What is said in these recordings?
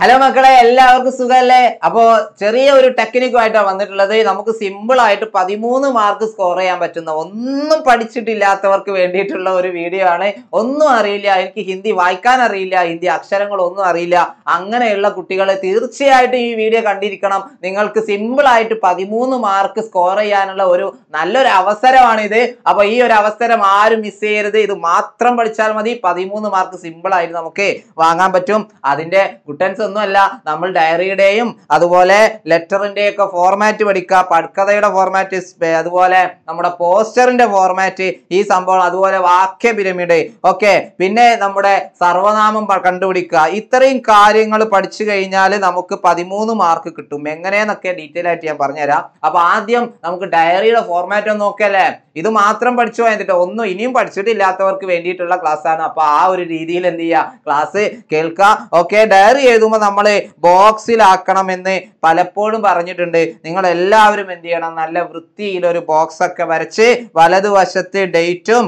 hello മക്കളെ എല്ലാവർക്കും സുഖമല്ലേ അപ്പോൾ ചെറിയ ഒരു ടെക്നിക്കുമായിട്ടാണ് വന്നിട്ടുള്ളത് നമുക്ക് സിമ്പിൾ ആയിട്ട് പതിമൂന്ന് മാർക്ക് സ്കോർ ചെയ്യാൻ പറ്റുന്ന ഒന്നും പഠിച്ചിട്ടില്ലാത്തവർക്ക് വേണ്ടിയിട്ടുള്ള ഒരു വീഡിയോ ആണ് ഒന്നും അറിയില്ല എനിക്ക് ഹിന്ദി വായിക്കാൻ അറിയില്ല ഹിന്ദി അക്ഷരങ്ങൾ ഒന്നും അറിയില്ല അങ്ങനെയുള്ള കുട്ടികളെ തീർച്ചയായിട്ടും ഈ വീഡിയോ കണ്ടിരിക്കണം നിങ്ങൾക്ക് സിമ്പിൾ ആയിട്ട് പതിമൂന്ന് മാർക്ക് സ്കോർ ചെയ്യാനുള്ള ഒരു നല്ലൊരു അവസരമാണിത് അപ്പോൾ ഈ ഒരു അവസരം ആരും മിസ് ചെയ്യരുത് ഇത് മാത്രം പഠിച്ചാൽ മതി പതിമൂന്ന് മാർക്ക് സിമ്പിൾ ആയിട്ട് നമുക്ക് വാങ്ങാൻ പറ്റും അതിന്റെ കുട്ടൻസ് ഒന്നുമല്ല നമ്മൾ ഡയറിയുടെയും അതുപോലെ ലെറ്ററിന്റെ ഒക്കെ ഫോർമാറ്റ് പഠിക്കുക പടുക്കഥയുടെ ഫോർമാറ്റ് അതുപോലെ നമ്മുടെ പോസ്റ്ററിന്റെ ഫോർമാറ്റ് ഈ സംഭവം അതുപോലെ വാക്യ പിരമിഡ് ഓക്കെ പിന്നെ നമ്മുടെ സർവനാമം കണ്ടുപിടിക്കുക ഇത്രയും കാര്യങ്ങൾ പഠിച്ചു കഴിഞ്ഞാൽ നമുക്ക് പതിമൂന്ന് മാർക്ക് കിട്ടും എങ്ങനെയെന്നൊക്കെ ഡീറ്റെയിൽ ആയിട്ട് ഞാൻ പറഞ്ഞുതരാം അപ്പൊ ആദ്യം നമുക്ക് ഡയറിയുടെ ഫോർമാറ്റ് ഒന്ന് നോക്കല്ലേ ഇത് മാത്രം പഠിച്ചു എന്നിട്ട് ഒന്നും ഇനിയും പഠിച്ചിട്ടില്ലാത്തവർക്ക് വേണ്ടിയിട്ടുള്ള ക്ലാസ് ആണ് അപ്പൊ ആ ഒരു രീതിയിൽ എന്ത് ചെയ്യുക ക്ലാസ് കേൾക്കുക ഓക്കെ ഡയറി എഴുതുമ്പോൾ നോക്കുമ്പോൾ നമ്മൾ ബോക്സിലാക്കണമെന്ന് പലപ്പോഴും പറഞ്ഞിട്ടുണ്ട് നിങ്ങൾ എല്ലാവരും എന്ത് ചെയ്യണം നല്ല വൃത്തിയിൽ ഒരു ബോക്സൊക്കെ വരച്ച് വലതുവശത്ത് ഡേറ്റും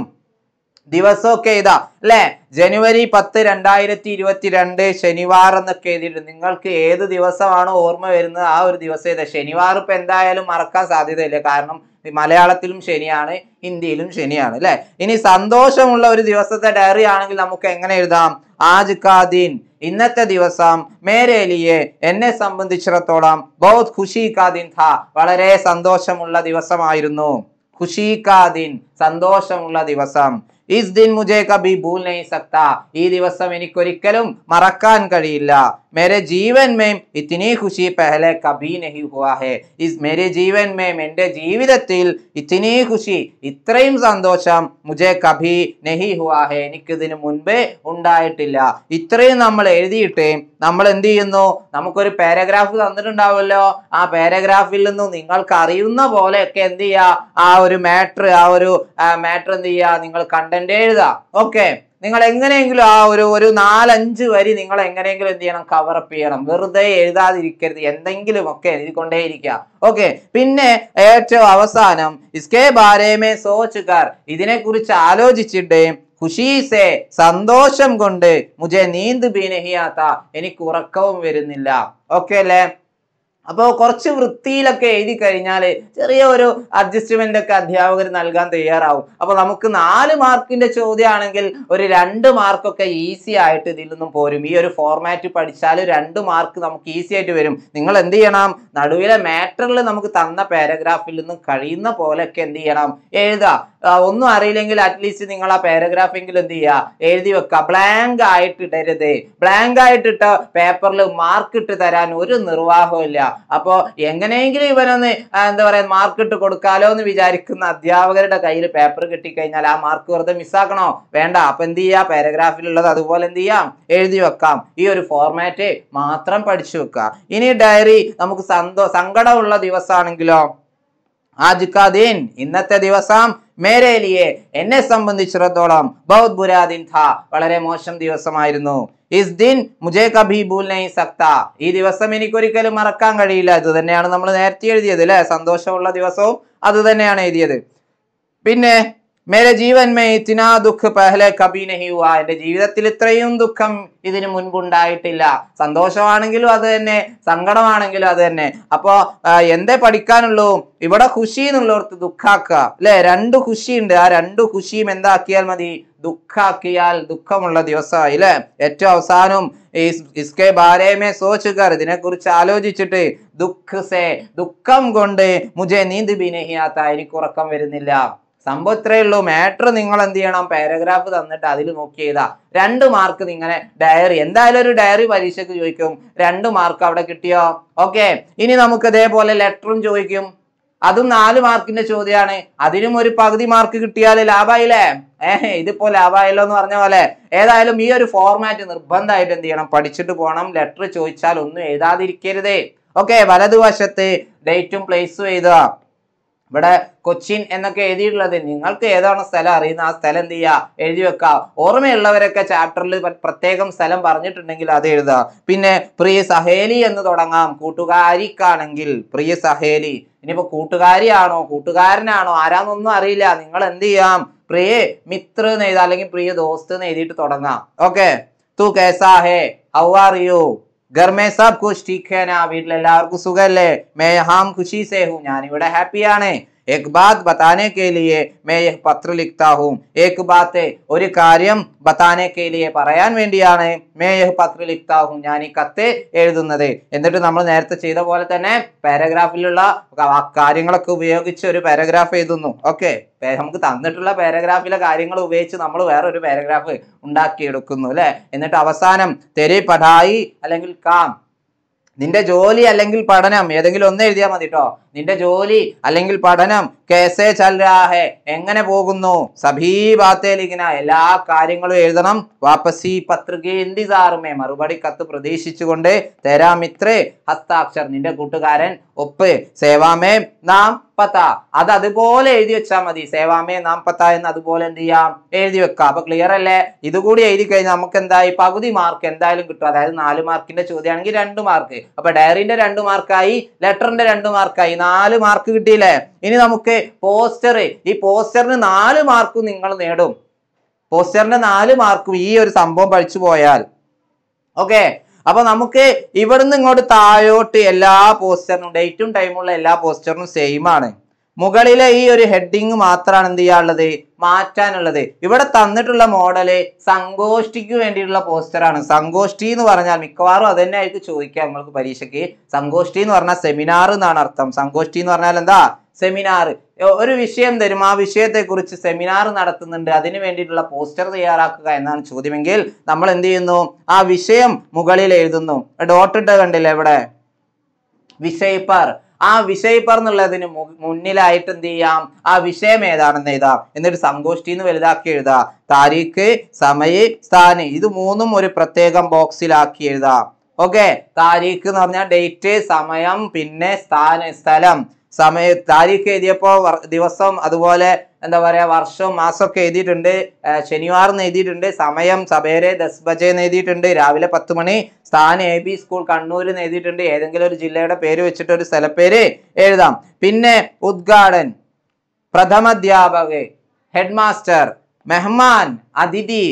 ദിവസമൊക്കെ എഴുതാ അല്ലെ ജനുവരി പത്ത് രണ്ടായിരത്തി ഇരുപത്തി രണ്ട് ശനിവാർ എന്നൊക്കെ എഴുതിയിട്ട് നിങ്ങൾക്ക് ഏത് ദിവസമാണ് ഓർമ്മ വരുന്നത് ആ ഒരു ദിവസം എഴുതാം ശനിവാർ ഇപ്പം എന്തായാലും മറക്കാൻ സാധ്യതയില്ല കാരണം മലയാളത്തിലും ശനിയാണ് ഹിന്ദിയിലും ശനിയാണ് അല്ലെ ഇനി സന്തോഷമുള്ള ഒരു ദിവസത്തെ ഡയറി ആണെങ്കിൽ നമുക്ക് എങ്ങനെ എഴുതാം ആജ് കാ ദിൻ ഇന്നത്തെ ദിവസം മേരേലിയെ എന്നെ സംബന്ധിച്ചിടത്തോളം ബൗദ് ഖുഷി കാദിൻ ദിൻ വളരെ സന്തോഷമുള്ള ദിവസമായിരുന്നു ഖുഷി കാദിൻ സന്തോഷമുള്ള ദിവസം ഈ ദിൻ മുജേ കബി ഭൂൽ നഹി സക്ത ഈ ദിവസം എനിക്കൊരിക്കലും മറക്കാൻ കഴിയില്ല മേരെ ജീവൻ മേം ഇത്തിനീ ഖുഷി പെഹലെ കബി നഹി ഹുവാ ഹെ ഇസ് മേരെ ജീവൻ മേം എൻ്റെ ജീവിതത്തിൽ ഇത്തിനീ ഖുഷി ഇത്രയും സന്തോഷം മുജേ കബി നഹി ഹുവാ ഹെ എനിക്കിതിന് മുൻപേ ഉണ്ടായിട്ടില്ല ഇത്രയും നമ്മൾ എഴുതിയിട്ട് നമ്മൾ എന്ത് ചെയ്യുന്നു നമുക്കൊരു പാരഗ്രാഫ് തന്നിട്ടുണ്ടാവുമല്ലോ ആ പാരഗ്രാഫിൽ നിന്നും നിങ്ങൾക്ക് അറിയുന്ന പോലെയൊക്കെ എന്ത് ചെയ്യുക ആ ഒരു മാറ്റർ ആ ഒരു മാറ്റർ എന്ത് ചെയ്യുക നിങ്ങൾ കണ്ട കണ്ടന്റ് എഴുതാ ഓക്കെ നിങ്ങൾ എങ്ങനെയെങ്കിലും ആ ഒരു ഒരു നാലഞ്ച് വരി നിങ്ങൾ എങ്ങനെയെങ്കിലും എന്ത് ചെയ്യണം കവറപ്പ് ചെയ്യണം വെറുതെ എഴുതാതിരിക്കരുത് എന്തെങ്കിലും ഒക്കെ എഴുതിക്കൊണ്ടേയിരിക്കുക ഓക്കെ പിന്നെ ഏറ്റവും അവസാനം ഇസ്കേ ബാരേമേ ഇതിനെ കുറിച്ച് ആലോചിച്ചിട്ട് ഖുഷീസെ സന്തോഷം കൊണ്ട് മുജെ നീന്ത് ബീനഹിയാത്ത എനിക്ക് ഉറക്കവും വരുന്നില്ല ഓക്കെ അല്ലേ അപ്പോൾ കുറച്ച് വൃത്തിയിലൊക്കെ എഴുതി കഴിഞ്ഞാൽ ചെറിയ ഒരു അഡ്ജസ്റ്റ്മെന്റ് ഒക്കെ അധ്യാപകർ നൽകാൻ തയ്യാറാവും അപ്പോൾ നമുക്ക് നാല് മാർക്കിന്റെ ചോദ്യമാണെങ്കിൽ ഒരു രണ്ട് മാർക്കൊക്കെ ഈസി ആയിട്ട് ഇതിൽ നിന്നും പോരും ഈ ഒരു ഫോർമാറ്റ് പഠിച്ചാൽ രണ്ട് മാർക്ക് നമുക്ക് ഈസി ആയിട്ട് വരും നിങ്ങൾ എന്ത് ചെയ്യണം നടുവിലെ മാറ്ററിൽ നമുക്ക് തന്ന പാരഗ്രാഫിൽ നിന്നും കഴിയുന്ന പോലെയൊക്കെ എന്ത് ചെയ്യണം എഴുതാം ഒന്നും അറിയില്ലെങ്കിൽ അറ്റ്ലീസ്റ്റ് നിങ്ങൾ ആ പാരഗ്രാഫെങ്കിലും എന്ത് ചെയ്യുക എഴുതി വെക്കുക ബ്ലാങ്ക് ആയിട്ട് ഇടരുത് ബ്ലാങ്ക് ആയിട്ടിട്ട് പേപ്പറിൽ മാർക്ക് ഇട്ട് തരാൻ ഒരു നിർവാഹവും ഇല്ല അപ്പോൾ എങ്ങനെയെങ്കിലും ഇവനൊന്ന് എന്താ പറയുക മാർക്ക് ഇട്ട് കൊടുക്കാലോ എന്ന് വിചാരിക്കുന്ന അധ്യാപകരുടെ കയ്യിൽ പേപ്പർ കിട്ടിക്കഴിഞ്ഞാൽ ആ മാർക്ക് വെറുതെ മിസ്സാക്കണോ വേണ്ട അപ്പം എന്ത് ചെയ്യുക പാരഗ്രാഫിലുള്ളത് അതുപോലെ എന്ത് ചെയ്യാം എഴുതി വെക്കാം ഈ ഒരു ഫോർമാറ്റ് മാത്രം പഠിച്ചു വെക്കുക ഇനി ഡയറി നമുക്ക് സന്തോ സങ്കടമുള്ള ദിവസമാണെങ്കിലോ ആജ് ദിൻ ഇന്നത്തെ ദിവസം മേരേലിയെ എന്നെ സംബന്ധിച്ചിടത്തോളം ബൗദ് ബുരാദിൻ ഥാ വളരെ മോശം ദിവസമായിരുന്നു ഇസ് ദിൻ മുജേ കഭി ഭൂൽ സക്ത ഈ ദിവസം എനിക്കൊരിക്കലും മറക്കാൻ കഴിയില്ല ഇത് തന്നെയാണ് നമ്മൾ നേരത്തെ എഴുതിയത് അല്ലെ സന്തോഷമുള്ള ദിവസവും അത് തന്നെയാണ് എഴുതിയത് പിന്നെ മേരെ ജീവൻ മേ ഇത്തിനാ ദുഃഖ് പെഹ്ലെ കബി നഹിയുവ എന്റെ ജീവിതത്തിൽ ഇത്രയും ദുഃഖം ഇതിനു മുൻപുണ്ടായിട്ടില്ല സന്തോഷമാണെങ്കിലും അത് തന്നെ സങ്കടമാണെങ്കിലും അത് തന്നെ അപ്പോ എന്തേ പഠിക്കാനുള്ളൂ ഇവിടെ ഖുഷി എന്നുള്ളവർക്ക് ദുഃഖാക്കുക അല്ലെ രണ്ടു ഖുഷി ഉണ്ട് ആ രണ്ടു ഖുഷിയും എന്താക്കിയാൽ മതി ദുഃഖാക്കിയാൽ ദുഃഖമുള്ള ദിവസമായി അല്ലെ ഏറ്റവും അവസാനം ഇസ്കെ ബാരേമേ സോച്ചുകാർ ഇതിനെക്കുറിച്ച് ആലോചിച്ചിട്ട് ദുഃഖ സേ ദുഃഖം കൊണ്ട് മുജേ നീന്തി ബിനഹിയാത്ത എനിക്ക് ഉറക്കം വരുന്നില്ല സംഭവം ഇത്രയേ ഉള്ളൂ മാറ്റർ നിങ്ങൾ എന്ത് ചെയ്യണം പാരഗ്രാഫ് തന്നിട്ട് അതിൽ നോക്കി ചെയ്താൽ രണ്ട് മാർക്ക് നിങ്ങളെ ഡയറി എന്തായാലും ഒരു ഡയറി പരീക്ഷയ്ക്ക് ചോദിക്കും രണ്ട് മാർക്ക് അവിടെ കിട്ടിയോ ഓക്കെ ഇനി നമുക്ക് ഇതേപോലെ ലെറ്ററും ചോദിക്കും അതും നാല് മാർക്കിന്റെ ചോദ്യമാണ് അതിനും ഒരു പകുതി മാർക്ക് കിട്ടിയാൽ ലാഭായില്ലേ ഏഹ് ഇതിപ്പോ ലാഭായല്ലോ എന്ന് പറഞ്ഞ പോലെ ഏതായാലും ഈ ഒരു ഫോർമാറ്റ് നിർബന്ധമായിട്ട് എന്ത് ചെയ്യണം പഠിച്ചിട്ട് പോകണം ലെറ്റർ ചോദിച്ചാൽ ഒന്നും എഴുതാതിരിക്കരുതേ ഓക്കെ വലതുവശത്ത് ഡേറ്റും പ്ലേസും എഴുതുക ഇവിടെ കൊച്ചിൻ എന്നൊക്കെ എഴുതിയിട്ടുള്ളത് നിങ്ങൾക്ക് ഏതാണ് സ്ഥലം അറിയുന്ന ആ സ്ഥലം എന്ത് ചെയ്യുക എഴുതി വെക്കുക ഓർമ്മയുള്ളവരൊക്കെ ചാപ്റ്ററിൽ പ്രത്യേകം സ്ഥലം പറഞ്ഞിട്ടുണ്ടെങ്കിൽ അത് എഴുതുക പിന്നെ പ്രിയ സഹേലി എന്ന് തുടങ്ങാം കൂട്ടുകാരിക്കാണെങ്കിൽ പ്രിയ സഹേലി ഇനിയിപ്പോ കൂട്ടുകാരിയാണോ കൂട്ടുകാരനാണോ ആരാന്നൊന്നും അറിയില്ല നിങ്ങൾ എന്ത് ചെയ്യാം പ്രിയ മിത്ര എന്ന് എഴുതാം അല്ലെങ്കിൽ പ്രിയ ദോസ്ത് എന്ന് എഴുതിയിട്ട് തുടങ്ങാം ഓക്കെ തു കേസാ ഹൗ ആർ യു घर में सब कुछ ठीक है ना वीटल सुख मैं हम खुशी से हूँ यानी हापी आने एक बात बताने के लिए मैं एक പത്ര ലിഖ്താഹും ഏക്ക് ബാത്തെ ഒരു കാര്യം ബത്താനെ കേലിയെ പറയാൻ വേണ്ടിയാണ് മേ യഹ് പത്ര ലിഖ്താഹും ഞാൻ ഈ കത്ത് എഴുതുന്നത് എന്നിട്ട് നമ്മൾ നേരത്തെ ചെയ്ത പോലെ തന്നെ പാരഗ്രാഫിലുള്ള കാര്യങ്ങളൊക്കെ ഉപയോഗിച്ച് ഒരു പാരഗ്രാഫ് എഴുതുന്നു ഓക്കെ നമുക്ക് തന്നിട്ടുള്ള പാരഗ്രാഫിലെ കാര്യങ്ങൾ ഉപയോഗിച്ച് നമ്മൾ വേറെ ഒരു പാരഗ്രാഫ് ഉണ്ടാക്കിയെടുക്കുന്നു അല്ലേ എന്നിട്ട് അവസാനം തെരി പഠായി അല്ലെങ്കിൽ കാം നിന്റെ ജോലി അല്ലെങ്കിൽ പഠനം ഏതെങ്കിലും ഒന്ന് എഴുതിയാൽ മതി കേട്ടോ നിന്റെ ജോലി അല്ലെങ്കിൽ പഠനം കേസേ ചല്ലാഹെ എങ്ങനെ പോകുന്നു സഭീ ബാത്തേലിങ്ങനെ എല്ലാ കാര്യങ്ങളും എഴുതണം വാപ്പസി പത്രിക എന്തിസാറുമേ മറുപടി കത്ത് പ്രതീക്ഷിച്ചുകൊണ്ട് തരാമിത്രേ ഹസ്താക്ഷർ നിന്റെ കൂട്ടുകാരൻ ഒപ്പ് സേവാമേ നാം പത്ത അത് അതുപോലെ എഴുതി വെച്ചാൽ മതി സേവാമേ നാം പത്ത എന്ന് അതുപോലെ എന്ത് ചെയ്യാം എഴുതി വെക്കാം അപ്പൊ ക്ലിയർ അല്ലേ ഇതുകൂടി എഴുതി കഴിഞ്ഞാൽ നമുക്ക് എന്തായി പകുതി മാർക്ക് എന്തായാലും കിട്ടും അതായത് നാല് മാർക്കിന്റെ ചോദ്യമാണെങ്കിൽ രണ്ട് മാർക്ക് അപ്പൊ ഡയറിന്റെ രണ്ട് മാർക്കായി ലെറ്ററിന്റെ രണ്ട് മാർക്കായി നാല് മാർക്ക് കിട്ടിയില്ലേ ഇനി നമുക്ക് പോസ്റ്റർ ഈ പോസ്റ്ററിന് നാല് മാർക്കും നിങ്ങൾ നേടും പോസ്റ്ററിന് നാല് മാർക്കും ഈ ഒരു സംഭവം പഠിച്ചു പോയാൽ ഓക്കെ അപ്പൊ നമുക്ക് ഇവിടുന്ന് ഇങ്ങോട്ട് താഴോട്ട് എല്ലാ പോസ്റ്ററിനും ഡേറ്റും ടൈമുള്ള എല്ലാ പോസ്റ്ററിനും സെയിം ആണ് മുകളിലെ ഈ ഒരു ഹെഡിങ് മാത്രമാണ് എന്ത് ചെയ്യാനുള്ളത് മാറ്റാനുള്ളത് ഇവിടെ തന്നിട്ടുള്ള മോഡല് സങ്കോഷ്ഠിക്ക് വേണ്ടിയിട്ടുള്ള പോസ്റ്ററാണ് സങ്കോഷ്ഠി എന്ന് പറഞ്ഞാൽ മിക്കവാറും അത് തന്നെ ആയിരിക്കും ചോദിക്കാം നമ്മൾക്ക് പരീക്ഷയ്ക്ക് സങ്കോഷ്ഠി എന്ന് പറഞ്ഞാൽ സെമിനാർ എന്നാണ് അർത്ഥം സങ്കോഷ്ഠി എന്ന് പറഞ്ഞാൽ എന്താ സെമിനാർ ഒരു വിഷയം തരും ആ വിഷയത്തെക്കുറിച്ച് സെമിനാർ നടത്തുന്നുണ്ട് അതിന് വേണ്ടിയിട്ടുള്ള പോസ്റ്റർ തയ്യാറാക്കുക എന്നാണ് ചോദ്യമെങ്കിൽ നമ്മൾ എന്ത് ചെയ്യുന്നു ആ വിഷയം മുകളിൽ എഴുതുന്നു ഡോട്ടിട്ട് കണ്ടില്ലേ ഇവിടെ വിഷയപ്പാർ ആ വിഷയിപ്പർ എന്നുള്ളതിന് മുന്നിലായിട്ട് എന്ത് ചെയ്യാം ആ വിഷയം ഏതാണെന്ന് എഴുതാം എന്നിട്ട് സംഗോഷ്ഠി എന്ന് വലുതാക്കി എഴുതാം താരീഖ് സമയ സ്ഥാനം ഇത് മൂന്നും ഒരു പ്രത്യേകം ബോക്സിലാക്കി എഴുതാം ഓക്കെ താരീഖ് എന്ന് പറഞ്ഞാൽ ഡേറ്റ് സമയം പിന്നെ സ്ഥാന സ്ഥലം സമയ താരീഖ് എഴുതിയപ്പോൾ ദിവസം അതുപോലെ എന്താ പറയുക വർഷവും മാസമൊക്കെ എഴുതിയിട്ടുണ്ട് ശനിവാറിന്ന് എഴുതിയിട്ടുണ്ട് സമയം സബേരെ ദസ് ബജേന്ന് എഴുതിയിട്ടുണ്ട് രാവിലെ പത്ത് മണി സ്ഥാനം എ ബി സ്കൂൾ കണ്ണൂരിൽ എഴുതിയിട്ടുണ്ട് ഏതെങ്കിലും ഒരു ജില്ലയുടെ പേര് വെച്ചിട്ട് ഒരു സ്ഥലപ്പേര് എഴുതാം പിന്നെ ഉദ്ഘാടൻ പ്രഥമാധ്യാപക് ഹെഡ് മാസ്റ്റർ മെഹ്മാൻ അതിഥി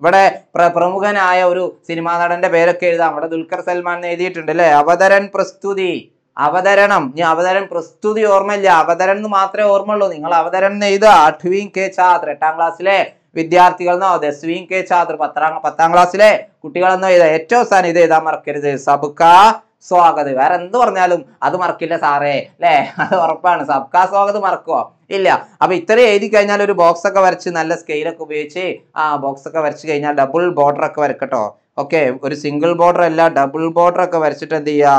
ഇവിടെ പ്രമുഖനായ ഒരു സിനിമാ നടന്റെ പേരൊക്കെ എഴുതാം ഇവിടെ ദുൽഖർ സൽമാൻ എഴുതിയിട്ടുണ്ട് അല്ലേ അവതരൻ പ്രസ്തുതി അവതരണം ഞാൻ അവതരണം പ്രസ്തുതി ഓർമ്മയില്ല അവതരണം എന്ന് മാത്രമേ ഓർമ്മയുള്ളൂ നിങ്ങൾ അവതരണം എഴുതുക അഠ്വീം കെ ചാത്ര എട്ടാം ക്ലാസ്സിലെ വിദ്യാർത്ഥികൾ എന്നോ ദസ്വീം കെ ചാത്ര പത്താം പത്താം ക്ലാസ്സിലെ കുട്ടികൾ എന്നോ എഴുതുക ഏറ്റവും സാധനം ഇത് എഴുതാൻ മറക്കരുത് സബുക്ക സ്വാഗത് വേറെ എന്ത് പറഞ്ഞാലും അത് മറക്കില്ല സാറേ അല്ലേ അത് ഉറപ്പാണ് സബ്കാ സ്വാഗത് മറക്കുമോ ഇല്ല അപ്പൊ ഇത്രയും എഴുതി കഴിഞ്ഞാൽ ഒരു ബോക്സ് ഒക്കെ വരച്ച് നല്ല സ്കെയിലൊക്കെ ഉപയോഗിച്ച് ആ ബോക്സ് ഒക്കെ വരച്ച് കഴിഞ്ഞാൽ ഡബിൾ ബോർഡർ ഒക്കെ വരക്കട്ടോ ഓക്കെ ഒരു സിംഗിൾ ബോർഡർ അല്ല ഡബിൾ ബോർഡർ ഒക്കെ വരച്ചിട്ട് എന്ത് ചെയ്യുക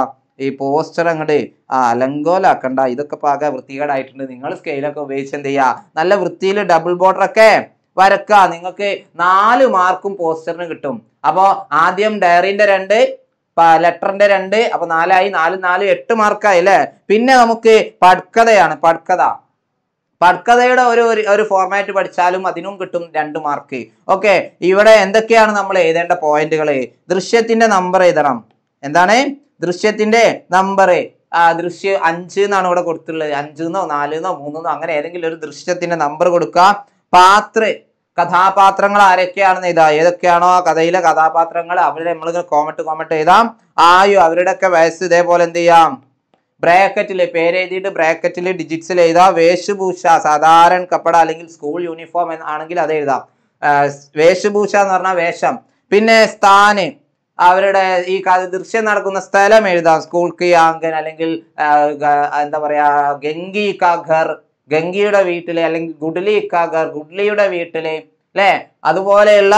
ഈ പോസ്റ്റർ അങ്ങോട്ട് ആ അലങ്കോലാക്കണ്ട ഇതൊക്കെ പാക വൃത്തികേടായിട്ടുണ്ട് നിങ്ങൾ സ്കെയിലൊക്കെ ഉപയോഗിച്ച് എന്ത് ചെയ്യുക നല്ല വൃത്തിയിൽ ഡബിൾ ബോർഡർ ഒക്കെ വരക്കുക നിങ്ങൾക്ക് നാല് മാർക്കും പോസ്റ്ററിന് കിട്ടും അപ്പോൾ ആദ്യം ഡയറിൻ്റെ രണ്ട് ലെറ്ററിന്റെ രണ്ട് അപ്പൊ നാലായി നാല് നാല് എട്ട് മാർക്കായി അല്ലേ പിന്നെ നമുക്ക് പഡ്കഥയാണ് പഡ്കഥ പഡ്കഥയുടെ ഒരു ഒരു ഫോർമാറ്റ് പഠിച്ചാലും അതിനും കിട്ടും രണ്ട് മാർക്ക് ഓക്കെ ഇവിടെ എന്തൊക്കെയാണ് നമ്മൾ എഴുതേണ്ട പോയിന്റുകൾ ദൃശ്യത്തിന്റെ നമ്പർ എഴുതണം എന്താണ് ദൃശ്യത്തിന്റെ നമ്പർ ആ ദൃശ്യ അഞ്ച് എന്നാണ് ഇവിടെ കൊടുത്തിട്ടുള്ളത് നാല് എന്നോ മൂന്നോ അങ്ങനെ ഏതെങ്കിലും ഒരു ദൃശ്യത്തിന്റെ നമ്പർ കൊടുക്കുക പാത്ര കഥാപാത്രങ്ങൾ ആരൊക്കെയാണെന്ന് ഇതാ ഏതൊക്കെയാണോ ആ കഥയിലെ കഥാപാത്രങ്ങൾ അവരുടെ നമ്മൾ കോമട്ട് കോമട്ട് എഴുതാം ആയോ അവരുടെയൊക്കെ വയസ്സ് ഇതേപോലെ എന്ത് ചെയ്യാം ബ്രാക്കറ്റിൽ പേര് എഴുതിയിട്ട് ബ്രാക്കറ്റിൽ ഡിജിറ്റ്സിൽ എഴുതാം വേഷഭൂഷ സാധാരണ കപ്പട അല്ലെങ്കിൽ സ്കൂൾ യൂണിഫോം ആണെങ്കിൽ അത് എഴുതാം വേഷഭൂഷ എന്ന് പറഞ്ഞാൽ വേഷം പിന്നെ സ്ഥാന് അവരുടെ ഈ ദൃശ്യം നടക്കുന്ന സ്ഥലം എഴുതാം സ്കൂൾ കി അല്ലെങ്കിൽ എന്താ പറയാ ഗംഗി കാ ഗംഗിയുടെ വീട്ടിലെ അല്ലെങ്കിൽ ഗുഡ്ലി കാഗർ ഗുഡ്ലിയുടെ വീട്ടിലെ അല്ലേ അതുപോലെയുള്ള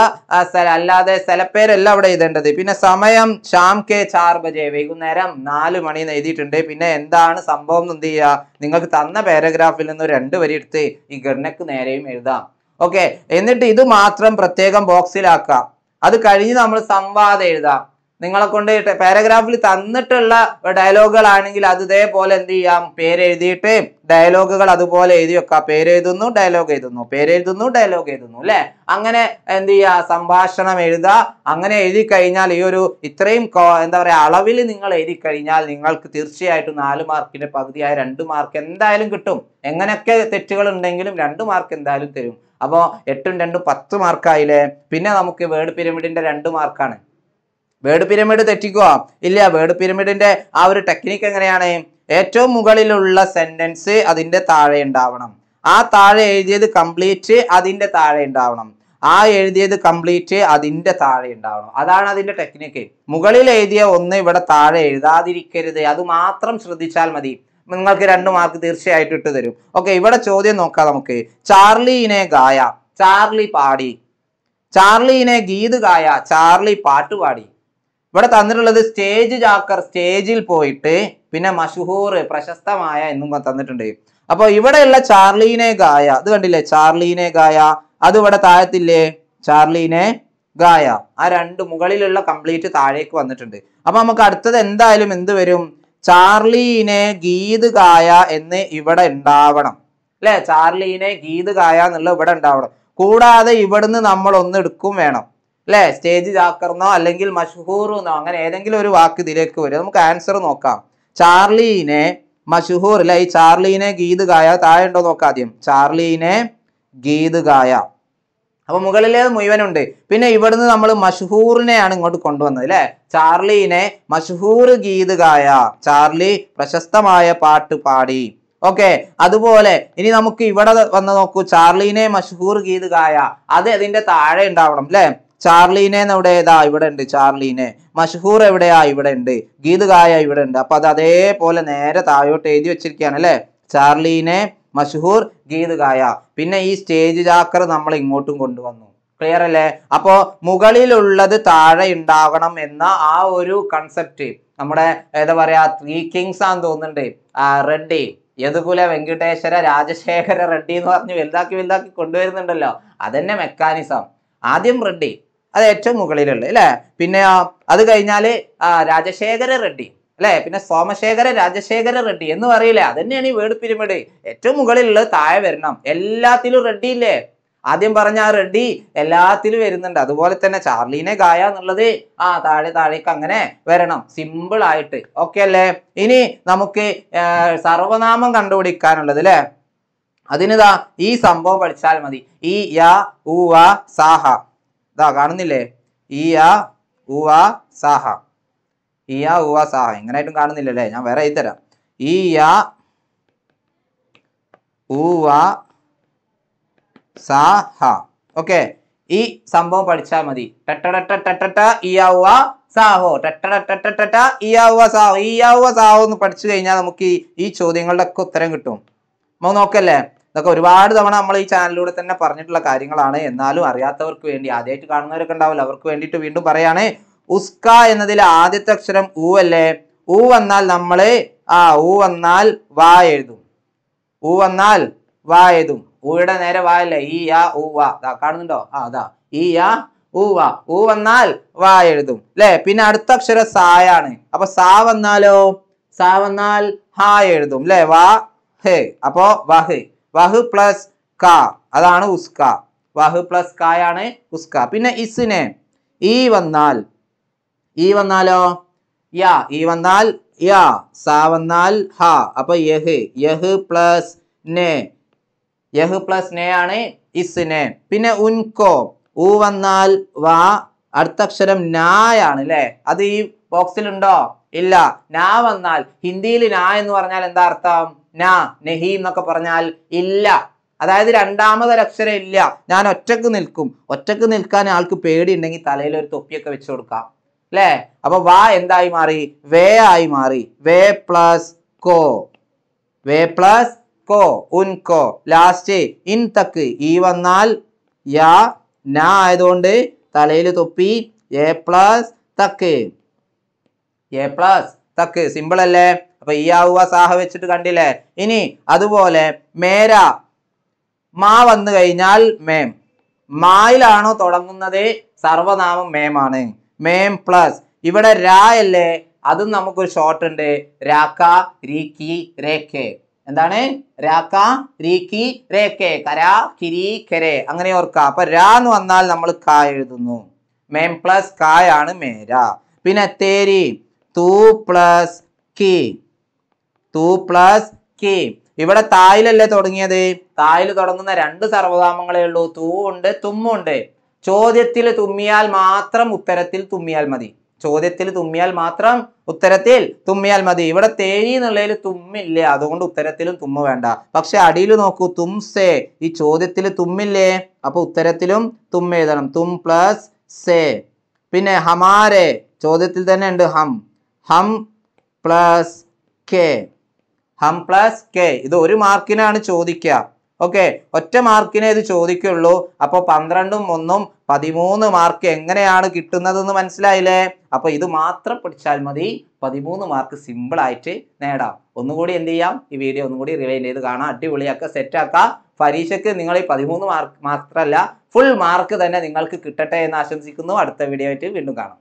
സ്ഥലം അല്ലാതെ സ്ഥലപ്പേരല്ല അവിടെ എഴുതേണ്ടത് പിന്നെ സമയം ഷാം കെ ചാർ ബജെ വൈകുന്നേരം നാല് മണി എന്ന് എഴുതിയിട്ടുണ്ട് പിന്നെ എന്താണ് സംഭവം എന്ന് എന്ത് ചെയ്യുക നിങ്ങൾക്ക് തന്ന പാരഗ്രാഫിൽ നിന്ന് രണ്ട് വരി എടുത്ത് ഈ ഗണ്ണക്ക് നേരെയും എഴുതാം ഓക്കെ എന്നിട്ട് ഇത് മാത്രം പ്രത്യേകം ബോക്സിലാക്കാം അത് കഴിഞ്ഞ് നമ്മൾ സംവാദം എഴുതാം നിങ്ങളെ കൊണ്ട് പാരഗ്രാഫിൽ തന്നിട്ടുള്ള ഡയലോഗുകളാണെങ്കിൽ അത് ഇതേപോലെ എന്ത് ചെയ്യാം പേരെഴുതിയിട്ട് ഡയലോഗുകൾ അതുപോലെ എഴുതി വെക്കാം പേരെഴുതുന്നു ഡയലോഗ് എഴുതുന്നു പേരെഴുതുന്നു ഡയലോഗ് എഴുതുന്നു അല്ലെ അങ്ങനെ എന്ത് ചെയ്യുക സംഭാഷണം എഴുതുക അങ്ങനെ എഴുതി കഴിഞ്ഞാൽ ഈ ഒരു ഇത്രയും എന്താ പറയുക അളവിൽ നിങ്ങൾ എഴുതി കഴിഞ്ഞാൽ നിങ്ങൾക്ക് തീർച്ചയായിട്ടും നാല് മാർക്കിന്റെ പകുതിയായ രണ്ട് മാർക്ക് എന്തായാലും കിട്ടും എങ്ങനെയൊക്കെ തെറ്റുകൾ ഉണ്ടെങ്കിലും രണ്ട് മാർക്ക് എന്തായാലും തരും അപ്പോൾ എട്ടും രണ്ടും പത്ത് മാർക്കായില്ലേ പിന്നെ നമുക്ക് വേർഡ് പിരമിഡിന്റെ രണ്ട് മാർക്കാണ് വേർഡ് പിരമിഡ് തെറ്റിക്കുക ഇല്ല വേർഡ് പിരമിഡിന്റെ ആ ഒരു ടെക്നിക്ക് എങ്ങനെയാണ് ഏറ്റവും മുകളിലുള്ള സെന്റൻസ് അതിന്റെ താഴെ ഉണ്ടാവണം ആ താഴെ എഴുതിയത് കംപ്ലീറ്റ് അതിന്റെ താഴെ ഉണ്ടാവണം ആ എഴുതിയത് കംപ്ലീറ്റ് അതിന്റെ താഴെ ഉണ്ടാവണം അതാണ് അതിന്റെ ടെക്നിക്ക് മുകളിൽ എഴുതിയ ഒന്ന് ഇവിടെ താഴെ എഴുതാതിരിക്കരുത് അത് മാത്രം ശ്രദ്ധിച്ചാൽ മതി നിങ്ങൾക്ക് രണ്ട് മാർക്ക് തീർച്ചയായിട്ടും ഇട്ട് തരും ഓക്കെ ഇവിടെ ചോദ്യം നോക്കാം നമുക്ക് ചാർലിനെ ഗായ ചാർലി പാടി ചാർലിനെ ഗീത് ഗായ ചാർലി പാട്ടുപാടി ഇവിടെ തന്നിട്ടുള്ളത് സ്റ്റേജ് ജാക്കർ സ്റ്റേജിൽ പോയിട്ട് പിന്നെ മഷുഹൂർ പ്രശസ്തമായ എന്നും തന്നിട്ടുണ്ട് അപ്പോൾ ഇവിടെയുള്ള ചാർലീനെ ഗായ അത് കണ്ടില്ലേ ചാർലീനെ ഗായ അത് ഇവിടെ താഴത്തില്ലേ ചാർലീനെ ഗായ ആ രണ്ട് മുകളിലുള്ള കംപ്ലീറ്റ് താഴേക്ക് വന്നിട്ടുണ്ട് അപ്പൊ നമുക്ക് അടുത്തത് എന്തായാലും എന്ത് വരും ചാർലീനെ ഗീത് ഗായ എന്ന് ഇവിടെ ഉണ്ടാവണം അല്ലെ ചാർലീനെ ഗീത് ഗായ എന്നുള്ള ഇവിടെ ഉണ്ടാവണം കൂടാതെ ഇവിടുന്ന് നമ്മൾ ഒന്ന് എടുക്കും വേണം അല്ലേ സ്റ്റേജ് ജാക്കർന്നോ അല്ലെങ്കിൽ എന്നോ അങ്ങനെ ഏതെങ്കിലും ഒരു വാക്ക് ഇതിലേക്ക് വരും നമുക്ക് ആൻസർ നോക്കാം ചാർലീനെ മഷഹൂർ അല്ലെ ഈ ചാർലീനെ ഗീത് ഗായ താഴെ ഉണ്ടോ നോക്കാം ആദ്യം ചാർലീനെ ഗീത് ഗായ അപ്പൊ മുകളിലേത് മുഴുവനുണ്ട് പിന്നെ ഇവിടുന്ന് നമ്മൾ മഷഹൂറിനെയാണ് ഇങ്ങോട്ട് കൊണ്ടുവന്നത് അല്ലെ ചാർലീനെ മഷഹൂർ ഗീത് ഗായ ചാർലി പ്രശസ്തമായ പാട്ട് പാടി ഓക്കെ അതുപോലെ ഇനി നമുക്ക് ഇവിടെ വന്ന് നോക്കൂ ചാർലീനെ മഷഹൂർ ഗീത് ഗായ അത് അതിന്റെ താഴെ ഉണ്ടാവണം അല്ലെ ചാർലീനെ നമ്മുടെ ഏതാ ഇവിടെ ഉണ്ട് ചാർലീനെ മഷഹൂർ എവിടെയാ ഇവിടെ ഉണ്ട് ഗീത് ഗായ ഇവിടെ ഉണ്ട് അപ്പൊ അത് അതേപോലെ നേരെ താഴോട്ട് എഴുതി വെച്ചിരിക്കുകയാണ് അല്ലെ ചാർലീനെ മഷഹൂർ ഗീത് ഗായ പിന്നെ ഈ സ്റ്റേജ് ചാക്കർ നമ്മൾ ഇങ്ങോട്ടും കൊണ്ടുവന്നു ക്ലിയർ അല്ലേ അപ്പോ മുകളിലുള്ളത് താഴെ ഉണ്ടാകണം എന്ന ആ ഒരു കൺസെപ്റ്റ് നമ്മുടെ എന്താ പറയാ ത്രീ കിങ്സ് ആന്ന് തോന്നുന്നുണ്ട് റെഡ്ഡി യതുകുല വെങ്കടേശ്വര രാജശേഖര റെഡ്ഡി എന്ന് പറഞ്ഞ് വലുതാക്കി വലുതാക്കി കൊണ്ടുവരുന്നുണ്ടല്ലോ അതന്നെ മെക്കാനിസം ആദ്യം റെഡ്ഡി അത് ഏറ്റവും മുകളിലുള്ളത് അല്ലേ പിന്നെ അത് കഴിഞ്ഞാൽ രാജശേഖര റെഡ്ഡി അല്ലേ പിന്നെ സോമശേഖര രാജശേഖര റെഡ്ഡി എന്ന് പറയില്ലേ അതന്നെയാണ് ഈ വേർഡ് പിരമിഡ് ഏറ്റവും മുകളിലുള്ളത് താഴെ വരണം എല്ലാത്തിലും റെഡ്ഡി ഇല്ലേ ആദ്യം പറഞ്ഞ ആ റെഡ്ഡി എല്ലാത്തിലും വരുന്നുണ്ട് അതുപോലെ തന്നെ ചാർലീനെ ഗായ എന്നുള്ളത് ആ താഴെ താഴേക്ക് അങ്ങനെ വരണം സിമ്പിൾ ആയിട്ട് ഓക്കെ അല്ലേ ഇനി നമുക്ക് സർവനാമം കണ്ടുപിടിക്കാനുള്ളത് അല്ലേ അതിനിതാ ഈ സംഭവം പഠിച്ചാൽ മതി ഈ യ ഉ സാഹ ഇതാ കാണുന്നില്ലേ ഇയ ഉവ സാഹ ഇയ ഉവ സാഹ ഇങ്ങനായിട്ടും കാണുന്നില്ലല്ലേ ഞാൻ വേറെ എഴുതി തരാം ഇയ ഉവ സഹ ഓക്കെ ഈ സംഭവം പഠിച്ചാൽ മതി സാഹോ സാഹോ എന്ന് പഠിച്ചു കഴിഞ്ഞാൽ നമുക്ക് ഈ ചോദ്യങ്ങളുടെ ഒക്കെ ഉത്തരം കിട്ടും നമുക്ക് നോക്കല്ലേ ഇതൊക്കെ ഒരുപാട് തവണ നമ്മൾ ഈ ചാനലിലൂടെ തന്നെ പറഞ്ഞിട്ടുള്ള കാര്യങ്ങളാണ് എന്നാലും അറിയാത്തവർക്ക് വേണ്ടി ആദ്യമായിട്ട് കാണുന്നവരൊക്കെ ഉണ്ടാവില്ല അവർക്ക് വേണ്ടിയിട്ട് വീണ്ടും പറയുകയാണ് ഉസ്ക എന്നതിൽ ആദ്യത്തെ അക്ഷരം ഉ അല്ലേ ഉ വന്നാൽ നമ്മൾ ആ ഉ വന്നാൽ വാ എഴുതും ഉ വന്നാൽ വാ എഴുതും ഊയുടെ നേരെ വാ അല്ലേ ഈ യാ ഊ വാ ദാ കാണുന്നുണ്ടോ ആ ദാ ഈ യാ ഊ വാ ഊ വന്നാൽ വാ എഴുതും അല്ലേ പിന്നെ അടുത്ത അക്ഷരം സായാണ് അപ്പൊ സാ വന്നാലോ സാ വന്നാൽ ഹാ എഴുതും അല്ലേ വാ ഹേ അപ്പോ ഹേ വഹ് പ്ലസ് ക അതാണ് ഉസ്ക വഹ് പ്ലസ് കായാണ് ഉസ്ക പിന്നെ ഇസിനെ ഈ വന്നാൽ ഈ വന്നാലോ യാ ഈ വന്നാൽ യാ സ വന്നാൽ ഹ അപ്പൊ യഹ് യഹ് പ്ലസ് നെ യഹ് പ്ലസ് നെ ആണ് ഇസിനെ പിന്നെ ഉൻകോ ഉ വന്നാൽ വാ അടുത്തക്ഷരം അക്ഷരം നായാണ് അല്ലേ അത് ഈ ബോക്സിലുണ്ടോ ഇല്ല നാ വന്നാൽ ഹിന്ദിയിൽ നാ എന്ന് പറഞ്ഞാൽ എന്താ അർത്ഥം നാ നെഹി എന്നൊക്കെ പറഞ്ഞാൽ ഇല്ല അതായത് രണ്ടാമതൊരക്ഷരം ഇല്ല ഞാൻ ഒറ്റക്ക് നിൽക്കും ഒറ്റക്ക് നിൽക്കാൻ ആൾക്ക് പേടിയുണ്ടെങ്കിൽ തലയിൽ ഒരു തൊപ്പിയൊക്കെ വെച്ചു കൊടുക്കാം അല്ലേ അപ്പൊ വാ എന്തായി മാറി വേ ആയി മാറി വേ പ്ലസ് കോ വേ പ്ലസ് കോ ഉൻ കോ ലാസ്റ്റ് ഇൻ തക്ക് ഈ വന്നാൽ യാ ന ആയതുകൊണ്ട് തലയിൽ തൊപ്പി എ പ്ലസ് തക്ക് എ പ്ലസ് തക്ക് സിമ്പിൾ അല്ലേ അപ്പൊ ഈ ആവുക സാഹ വെച്ചിട്ട് കണ്ടില്ലേ ഇനി അതുപോലെ മേര മാ വന്നു കഴിഞ്ഞാൽ മേം മായിലാണോ തുടങ്ങുന്നത് സർവനാമം മേമാണ് മേം പ്ലസ് ഇവിടെ രാ അല്ലേ അതും നമുക്കൊരു ഷോർട്ട് ഉണ്ട് രാക്ക രീക്കി രേഖേ എന്താണ് രാക്ക രീക്കി രേഖെ കരാ കിരി കരേ അങ്ങനെ ഓർക്ക അപ്പൊ രാ എന്ന് വന്നാൽ നമ്മൾ കായ എഴുതുന്നു മേം പ്ലസ് കായാണ് മേര പിന്നെ തേരി ടൂ പ്ലസ് കെ ടു പ്ലസ് കെ ഇവിടെ തായിലല്ലേ തുടങ്ങിയത് തായിൽ തുടങ്ങുന്ന രണ്ട് സർവനാമങ്ങളെ ഉള്ളൂ തൂ ഉണ്ട് തുമ്മുണ്ട് ചോദ്യത്തിൽ തുമ്മിയാൽ മാത്രം ഉത്തരത്തിൽ തുമ്മിയാൽ മതി ചോദ്യത്തിൽ തുമ്മിയാൽ മാത്രം ഉത്തരത്തിൽ തുമ്മിയാൽ മതി ഇവിടെ തേഴി എന്നുള്ളതിൽ തുമ്മില്ല അതുകൊണ്ട് ഉത്തരത്തിലും തുമ്മ വേണ്ട പക്ഷെ അടിയിൽ നോക്കൂ തുംസേ ഈ ചോദ്യത്തിൽ തുമ്മില്ലേ അപ്പൊ ഉത്തരത്തിലും തുമ്മ എഴുതണം തും പ്ലസ് സേ പിന്നെ ഹമാരെ ചോദ്യത്തിൽ തന്നെ ഉണ്ട് ഹം ഹം പ്ലസ് കെ ഹം പ്ലസ് കെ ഇത് ഒരു മാർക്കിനാണ് ചോദിക്കുക ഓക്കെ ഒറ്റ മാർക്കിനെ ഇത് ചോദിക്കുള്ളൂ അപ്പോൾ പന്ത്രണ്ടും ഒന്നും പതിമൂന്ന് മാർക്ക് എങ്ങനെയാണ് കിട്ടുന്നതെന്ന് മനസ്സിലായില്ലേ അപ്പോൾ ഇത് മാത്രം പഠിച്ചാൽ മതി പതിമൂന്ന് മാർക്ക് സിമ്പിളായിട്ട് നേടാം ഒന്നുകൂടി എന്ത് ചെയ്യാം ഈ വീഡിയോ ഒന്നുകൂടി റിവൈൻഡ് ചെയ്ത് കാണാം അടിപൊളിയാക്കുക സെറ്റാക്കുക പരീക്ഷയ്ക്ക് നിങ്ങൾ ഈ പതിമൂന്ന് മാർക്ക് മാത്രമല്ല ഫുൾ മാർക്ക് തന്നെ നിങ്ങൾക്ക് കിട്ടട്ടെ എന്ന് ആശംസിക്കുന്നു അടുത്ത വീഡിയോ ആയിട്ട് വീണ്ടും കാണാം